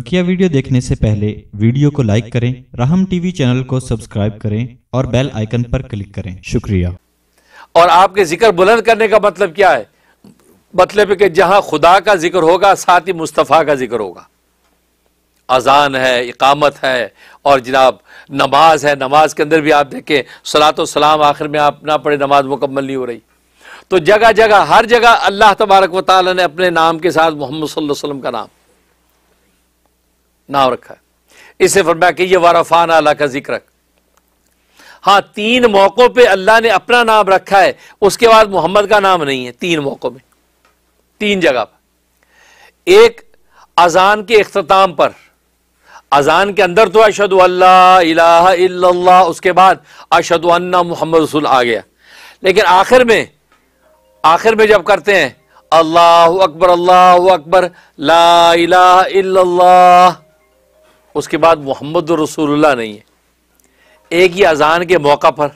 बकिया वीडियो देखने से पहले वीडियो को लाइक करें राहम टीवी चैनल को सब्सक्राइब करें और बेल आइकन पर क्लिक करें शुक्रिया और आपके जिक्र बुलंद करने का मतलब क्या है मतलब है कि जहां खुदा का जिक्र होगा साथ ही मुस्तफ़ा का जिक्र होगा अजान है इकामत है और जनाब नमाज है नमाज के अंदर भी आप देखें सलात सलाम आखिर में आप ना पढ़े नमाज मुकम्मल नहीं हो रही तो जगह जगह हर जगह अल्लाह तबारक वाली ने अपने नाम के साथ मोहम्मद वसल्लम का नाम नाम रखा है इसे फरमाया कि ये वारफान अल्लाह का जिक्र हाँ तीन मौक़ों पे अल्लाह ने अपना नाम रखा है उसके बाद मोहम्मद का नाम नहीं है तीन मौक़ों में तीन जगह पर एक अजान के अख्ताम पर अजान के अंदर तो अशद अल्लाह उसके बाद अशद अन्ना मोहम्मद रसूल आ गया लेकिन आखिर में आखिर में जब करते हैं अल्लाह अकबर अल्लाह अकबर ला इला उसके बाद मोहम्मद रसूलुल्लाह नहीं है एक ही अजान के मौका पर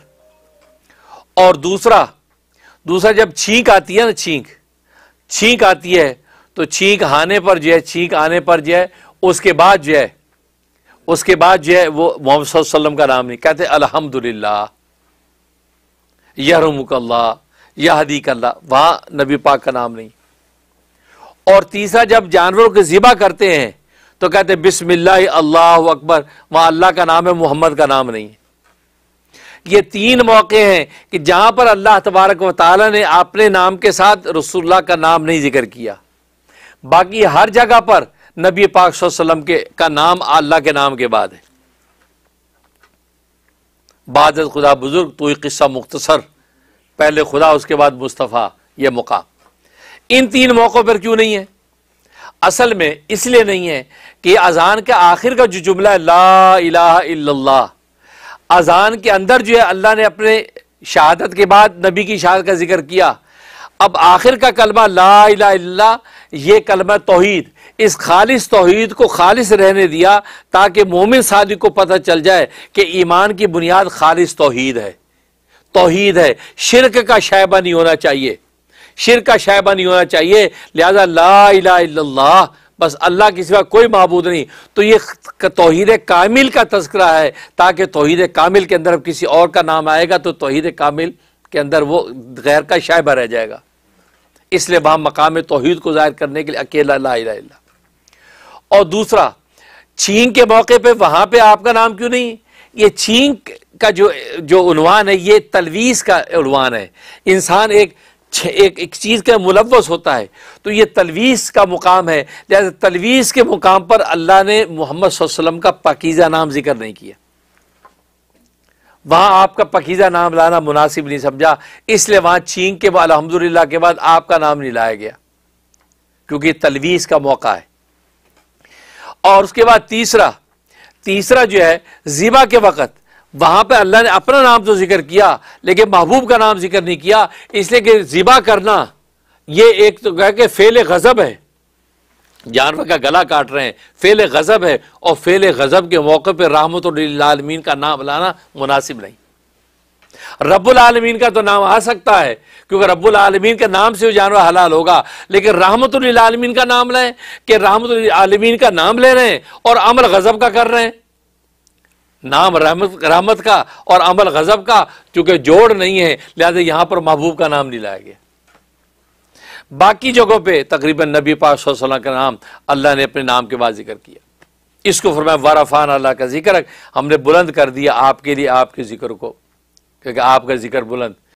और दूसरा दूसरा जब छींक आती है ना छींक छींक आती है तो छींक आने पर जो है छींक आने पर जो है उसके बाद जो है उसके बाद जो है वो मोहम्मद वसल्लम का नाम नहीं कहते अलहमदुल्ला यहरमुकल्ला कल्ला वहां नबी पाक का नाम नहीं और तीसरा जब जानवरों के ज़िबा करते हैं तो कहते बिस्मिल्लाह अल्लाह अकबर वहां अल्लाह का नाम है मोहम्मद का नाम नहीं है ये तीन मौके हैं कि जहां पर अल्लाह तबारक व ने अपने नाम के साथ रसुल्ला का नाम नहीं जिक्र किया बाकी हर जगह पर नबी पाक वसल्लम के का नाम अल्लाह के नाम के बाद है बाद खुदा बुज़ुर्ग तो किस्सा मुख्तसर पहले खुदा उसके बाद मुस्तफ़ा ये मौका इन तीन मौक़ों पर क्यों नहीं है असल में इसलिए नहीं है कि अजान के आखिर का जो जुमला है ला इला अजान के अंदर जो है अल्लाह ने अपने शहादत के बाद नबी की शहादत का जिक्र किया अब आखिर का कलमा ला इला इल्ला ये कलमा तोहद इस खालिस तोहद को खालिस रहने दिया ताकि मोमिन सादी को पता चल जाए कि ईमान की बुनियाद खालिस तोहद है तोहद है शिरक का शायबा नहीं होना चाहिए शिर का शायबा नहीं होना चाहिए लिहाजा ला इला बस अल्लाह के सिवा कोई महबूद नहीं तो ये तोहद कामिल का तस्करा है ताकि तोहद कामिल के अंदर अब किसी और का नाम आएगा तो तोहद कामिल के अंदर वो गैर का शायबा रह जाएगा इसलिए वहां मकाम तोहद को ज़ाहिर करने के लिए अकेला ला इला और दूसरा छींक के मौके पर वहां पर आपका नाम क्यों नहीं ये छींक का जो जो उनवान है ये तलवीस का उनवान है इंसान एक एक एक चीज़ का मुलवस होता है तो ये तलवीस का मुकाम है लिहाजा तलवीस के मुकाम पर अल्लाह ने मोहम्मद वसल्लम का पकीज़ा नाम जिक्र नहीं किया वहाँ आपका पकीज़ा नाम लाना मुनासिब नहीं समझा इसलिए वहाँ चीन के बाद अलहमदिल्ला के बाद आपका नाम नहीं लाया गया क्योंकि तलवीस का मौका है और उसके बाद तीसरा तीसरा जो है ज़िबा के वक़्त वहां पर अल्लाह ने अपना नाम तो जिक्र किया लेकिन महबूब का नाम जिक्र नहीं किया इसलिए कि ज़िबा करना ये एक तो कह के फेल गज़ब है जानवर का गला काट रहे हैं फेल गज़ब है और फेल गज़ब के मौके पर रहमत आलमीन का नाम लाना मुनासिब नहीं रब्बुल आलमीन का तो नाम आ सकता है क्योंकि रब्बुल आलमीन के नाम से वो जानवर हलाल होगा लेकिन रहमत आलमीन का नाम लें कि रहमत आलमीन का नाम ले रहे हैं और अमर गज़ब का कर रहे हैं नाम रहमत रहमत का और अमल गजब का चूंकि जोड़ नहीं है लिहाजा यहां पर महबूब का नाम नहीं लाया गया बाकी जगहों पे तकरीबन नबी पाक वसल्लम का नाम अल्लाह ने अपने नाम के बाद जिक्र किया इसको फरमाया वारफान अल्लाह का जिक्र हमने बुलंद कर दिया आपके लिए आपके जिक्र को क्योंकि आपका जिक्र बुलंद